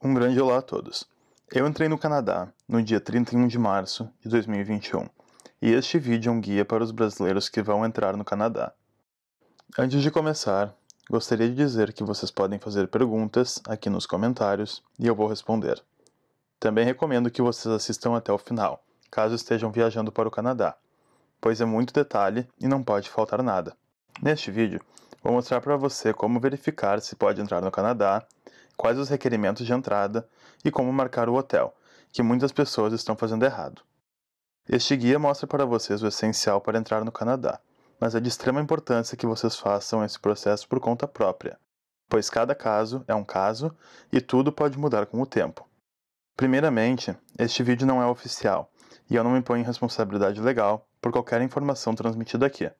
Um grande olá a todos. Eu entrei no Canadá no dia 31 de março de 2021 e este vídeo é um guia para os brasileiros que vão entrar no Canadá. Antes de começar, gostaria de dizer que vocês podem fazer perguntas aqui nos comentários e eu vou responder. Também recomendo que vocês assistam até o final, caso estejam viajando para o Canadá, pois é muito detalhe e não pode faltar nada. Neste vídeo, vou mostrar para você como verificar se pode entrar no Canadá quais os requerimentos de entrada e como marcar o hotel, que muitas pessoas estão fazendo errado. Este guia mostra para vocês o essencial para entrar no Canadá, mas é de extrema importância que vocês façam esse processo por conta própria, pois cada caso é um caso e tudo pode mudar com o tempo. Primeiramente, este vídeo não é oficial e eu não me ponho em responsabilidade legal por qualquer informação transmitida aqui.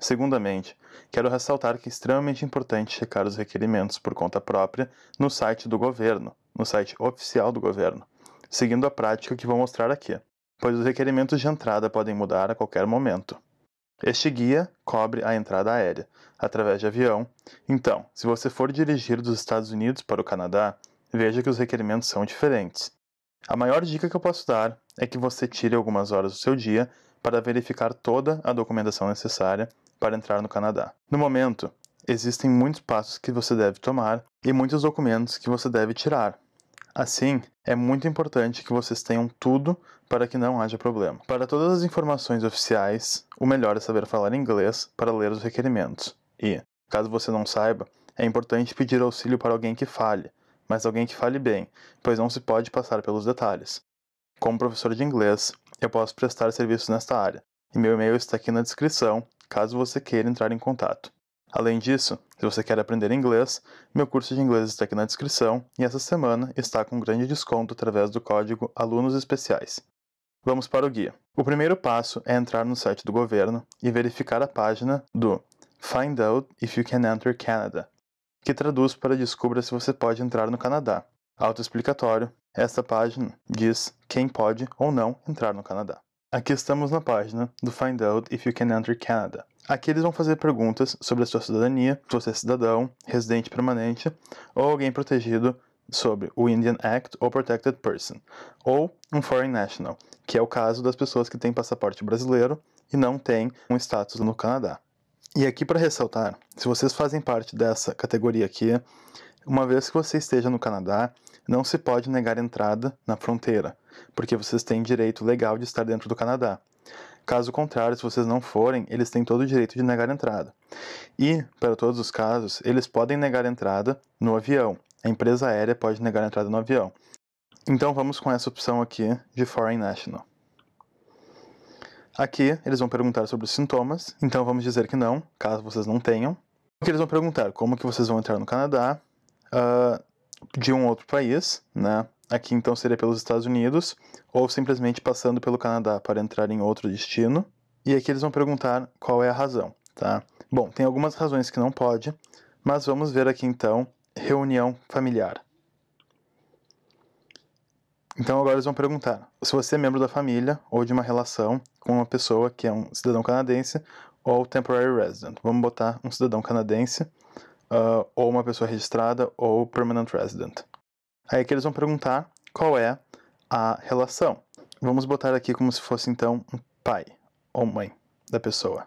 Segundamente, quero ressaltar que é extremamente importante checar os requerimentos por conta própria no site do governo, no site oficial do governo, seguindo a prática que vou mostrar aqui, pois os requerimentos de entrada podem mudar a qualquer momento. Este guia cobre a entrada aérea, através de avião. Então, se você for dirigir dos Estados Unidos para o Canadá, veja que os requerimentos são diferentes. A maior dica que eu posso dar é que você tire algumas horas do seu dia para verificar toda a documentação necessária para entrar no Canadá. No momento, existem muitos passos que você deve tomar e muitos documentos que você deve tirar. Assim, é muito importante que vocês tenham tudo para que não haja problema. Para todas as informações oficiais, o melhor é saber falar inglês para ler os requerimentos. E, caso você não saiba, é importante pedir auxílio para alguém que fale, mas alguém que fale bem, pois não se pode passar pelos detalhes. Como professor de inglês, eu posso prestar serviços nesta área, e meu e-mail está aqui na descrição, caso você queira entrar em contato. Além disso, se você quer aprender inglês, meu curso de inglês está aqui na descrição e essa semana está com um grande desconto através do código Alunos Especiais. Vamos para o guia. O primeiro passo é entrar no site do governo e verificar a página do Find Out If You Can Enter Canada, que traduz para Descubra se você pode entrar no Canadá. Autoexplicatório, esta página diz quem pode ou não entrar no Canadá. Aqui estamos na página do Find Out If You Can Enter Canada. Aqui eles vão fazer perguntas sobre a sua cidadania, se você é cidadão, residente permanente ou alguém protegido sobre o Indian Act ou Protected Person, ou um Foreign National, que é o caso das pessoas que têm passaporte brasileiro e não têm um status no Canadá. E aqui para ressaltar, se vocês fazem parte dessa categoria aqui, uma vez que você esteja no Canadá, não se pode negar entrada na fronteira, porque vocês têm direito legal de estar dentro do Canadá. Caso contrário, se vocês não forem, eles têm todo o direito de negar entrada. E, para todos os casos, eles podem negar entrada no avião. A empresa aérea pode negar entrada no avião. Então vamos com essa opção aqui de Foreign National. Aqui eles vão perguntar sobre os sintomas, então vamos dizer que não, caso vocês não tenham. Porque eles vão perguntar como que vocês vão entrar no Canadá, uh, de um outro país, né? Aqui então seria pelos Estados Unidos, ou simplesmente passando pelo Canadá para entrar em outro destino. E aqui eles vão perguntar qual é a razão, tá? Bom, tem algumas razões que não pode, mas vamos ver aqui então reunião familiar. Então agora eles vão perguntar se você é membro da família ou de uma relação com uma pessoa que é um cidadão canadense ou temporary resident. Vamos botar um cidadão canadense uh, ou uma pessoa registrada ou permanent resident. Aí que eles vão perguntar qual é a relação. Vamos botar aqui como se fosse então um pai ou mãe da pessoa.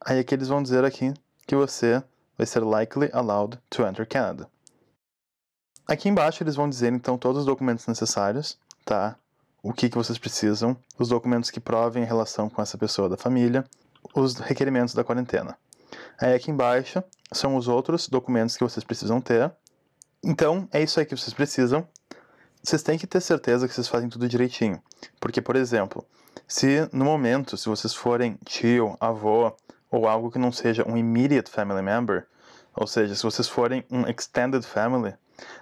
Aí que eles vão dizer aqui que você vai ser likely allowed to enter Canada. Aqui embaixo eles vão dizer então todos os documentos necessários, tá? O que, que vocês precisam, os documentos que provem a relação com essa pessoa da família, os requerimentos da quarentena. Aí aqui embaixo são os outros documentos que vocês precisam ter. Então, é isso aí que vocês precisam. Vocês têm que ter certeza que vocês fazem tudo direitinho. Porque, por exemplo, se no momento, se vocês forem tio, avô ou algo que não seja um immediate family member, ou seja, se vocês forem um extended family,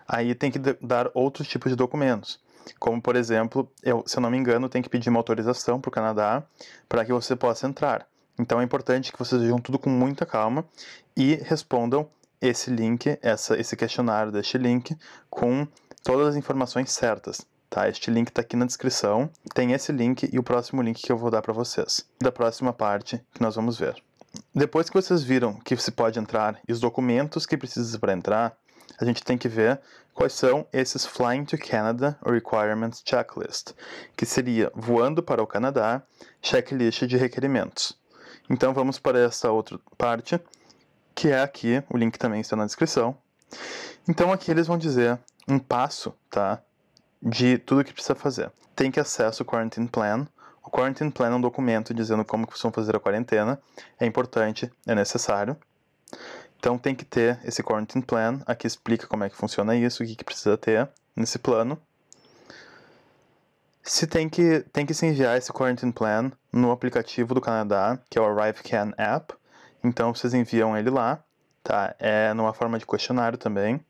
aí tem que dar outros tipos de documentos. Como, por exemplo, eu, se eu não me engano, tem que pedir uma autorização para o Canadá para que você possa entrar. Então é importante que vocês vejam tudo com muita calma e respondam esse link, essa, esse questionário deste link, com todas as informações certas. Tá? Este link está aqui na descrição. Tem esse link e o próximo link que eu vou dar para vocês, da próxima parte que nós vamos ver. Depois que vocês viram que se pode entrar e os documentos que precisa para entrar, a gente tem que ver quais são esses Flying to Canada Requirements Checklist, que seria voando para o Canadá, checklist de requerimentos. Então vamos para essa outra parte, que é aqui, o link também está na descrição. Então aqui eles vão dizer um passo, tá? De tudo que precisa fazer. Tem que acessar o Quarantine Plan. O Quarantine Plan é um documento dizendo como que vão fazer a quarentena. É importante, é necessário. Então tem que ter esse Quarantine Plan. Aqui explica como é que funciona isso, o que, que precisa ter nesse plano se tem que, tem que se enviar esse Quarantine Plan no aplicativo do Canadá, que é o Arrive Can App. Então vocês enviam ele lá, tá? É numa forma de questionário também.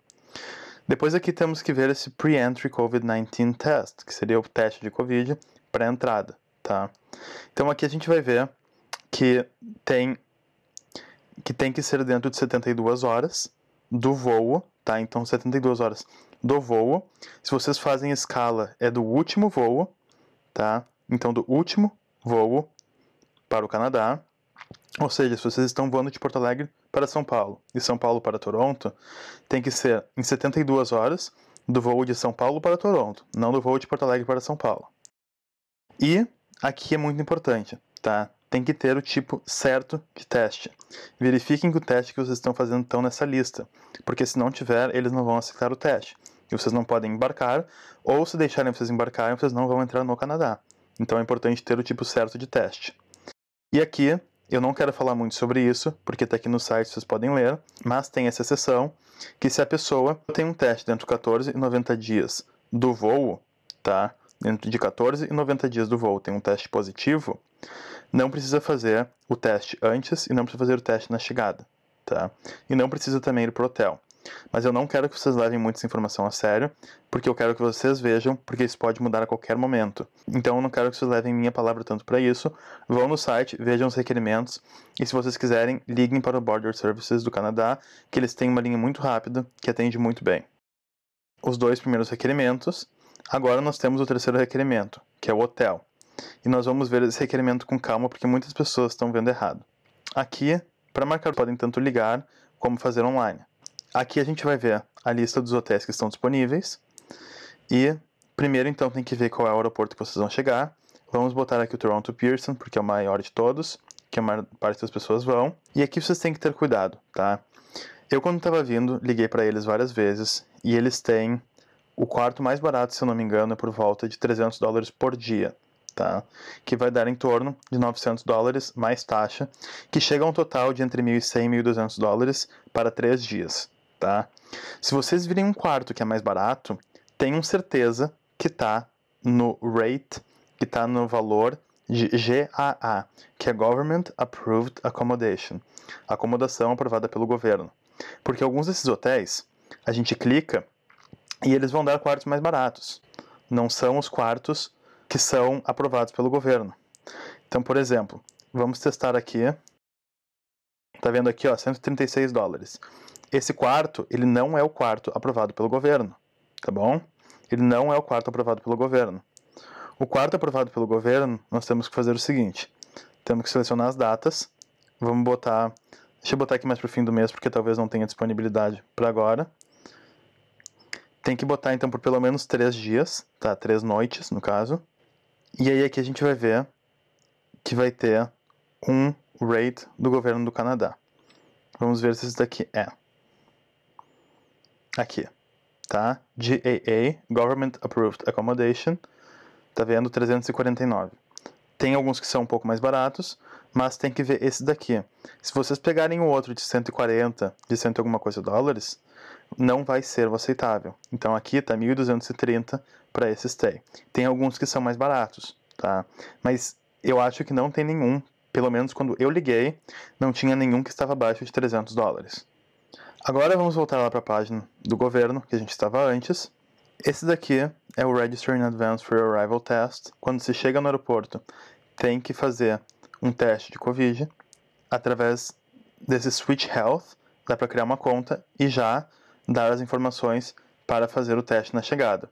Depois aqui temos que ver esse Pre-Entry COVID-19 Test, que seria o teste de Covid para entrada, tá? Então aqui a gente vai ver que tem que tem que ser dentro de 72 horas do voo tá? Então 72 horas do voo. Se vocês fazem escala, é do último voo, tá? Então do último voo para o Canadá. Ou seja, se vocês estão voando de Porto Alegre para São Paulo e São Paulo para Toronto, tem que ser em 72 horas do voo de São Paulo para Toronto, não do voo de Porto Alegre para São Paulo. E aqui é muito importante, tá? tem que ter o tipo certo de teste. Verifiquem que o teste que vocês estão fazendo estão nessa lista, porque se não tiver, eles não vão aceitar o teste. E vocês não podem embarcar, ou se deixarem vocês embarcarem, vocês não vão entrar no Canadá. Então é importante ter o tipo certo de teste. E aqui, eu não quero falar muito sobre isso, porque está aqui no site, vocês podem ler, mas tem essa exceção, que se a pessoa tem um teste dentro de 14 e 90 dias do voo, tá? Dentro de 14 e 90 dias do voo tem um teste positivo, não precisa fazer o teste antes e não precisa fazer o teste na chegada, tá? E não precisa também ir pro hotel. Mas eu não quero que vocês levem muita informação a sério, porque eu quero que vocês vejam, porque isso pode mudar a qualquer momento. Então eu não quero que vocês levem minha palavra tanto para isso. Vão no site, vejam os requerimentos e se vocês quiserem, liguem para o Border Services do Canadá, que eles têm uma linha muito rápida que atende muito bem. Os dois primeiros requerimentos. Agora nós temos o terceiro requerimento, que é o hotel. E nós vamos ver esse requerimento com calma, porque muitas pessoas estão vendo errado. Aqui, para marcar, podem tanto ligar como fazer online. Aqui a gente vai ver a lista dos hotéis que estão disponíveis. E primeiro, então, tem que ver qual é o aeroporto que vocês vão chegar. Vamos botar aqui o Toronto Pearson, porque é o maior de todos, que a maior parte das pessoas vão. E aqui vocês têm que ter cuidado, tá? Eu, quando estava vindo, liguei para eles várias vezes e eles têm o quarto mais barato, se eu não me engano, é por volta de 300 dólares por dia tá? que vai dar em torno de 900 dólares mais taxa, que chega a um total de entre 1.100 e 1.200 dólares para 3 dias. Tá? Se vocês virem um quarto que é mais barato, tenham certeza que está no rate, que está no valor GAA, que é Government Approved Accommodation, acomodação aprovada pelo governo. Porque alguns desses hotéis, a gente clica e eles vão dar quartos mais baratos. Não são os quartos que são aprovados pelo governo. Então, por exemplo, vamos testar aqui. Tá vendo aqui, ó, 136 dólares. Esse quarto, ele não é o quarto aprovado pelo governo, tá bom? Ele não é o quarto aprovado pelo governo. O quarto aprovado pelo governo, nós temos que fazer o seguinte: temos que selecionar as datas. Vamos botar, deixa eu botar aqui mais para o fim do mês, porque talvez não tenha disponibilidade para agora. Tem que botar então por pelo menos três dias, tá? Três noites, no caso. E aí aqui a gente vai ver que vai ter um rate do governo do Canadá. Vamos ver se esse daqui é. Aqui, tá? GAA, Government Approved Accommodation, tá vendo? 349. Tem alguns que são um pouco mais baratos, mas tem que ver esse daqui. Se vocês pegarem o outro de 140, de cento alguma coisa dólares, não vai ser aceitável. Então aqui está 1.230 para esses TEI. Tem alguns que são mais baratos, tá? Mas eu acho que não tem nenhum, pelo menos quando eu liguei, não tinha nenhum que estava abaixo de 300 dólares. Agora vamos voltar lá para a página do governo que a gente estava antes. Esse daqui é o Register in Advance for Arrival Test. Quando se chega no aeroporto, tem que fazer um teste de Covid através desse Switch Health. Dá para criar uma conta e já dar as informações para fazer o teste na chegada.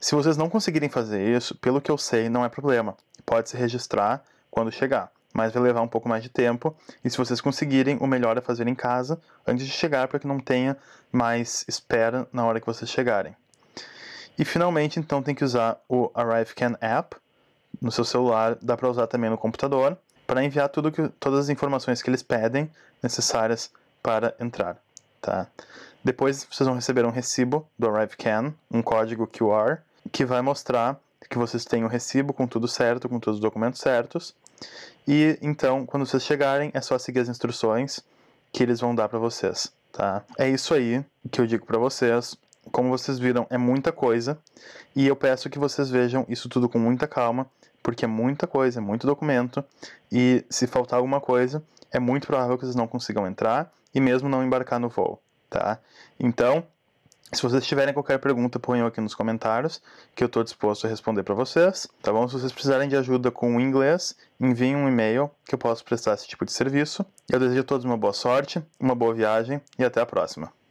Se vocês não conseguirem fazer isso, pelo que eu sei, não é problema. Pode se registrar quando chegar, mas vai levar um pouco mais de tempo. E se vocês conseguirem, o melhor é fazer em casa antes de chegar, para que não tenha mais espera na hora que vocês chegarem. E finalmente, então, tem que usar o ArriveCan App no seu celular, dá para usar também no computador, para enviar tudo que, todas as informações que eles pedem necessárias para entrar. Tá? Depois vocês vão receber um recibo do ArriveCan, um código QR, que vai mostrar que vocês têm o recibo com tudo certo, com todos os documentos certos. E então, quando vocês chegarem, é só seguir as instruções que eles vão dar para vocês, tá? É isso aí que eu digo para vocês. Como vocês viram, é muita coisa, e eu peço que vocês vejam isso tudo com muita calma, porque é muita coisa, é muito documento, e se faltar alguma coisa, é muito provável que vocês não consigam entrar e mesmo não embarcar no voo tá? Então, se vocês tiverem qualquer pergunta, ponham aqui nos comentários, que eu estou disposto a responder para vocês, tá bom? Se vocês precisarem de ajuda com o inglês, enviem um e-mail que eu posso prestar esse tipo de serviço. Eu desejo a todos uma boa sorte, uma boa viagem e até a próxima.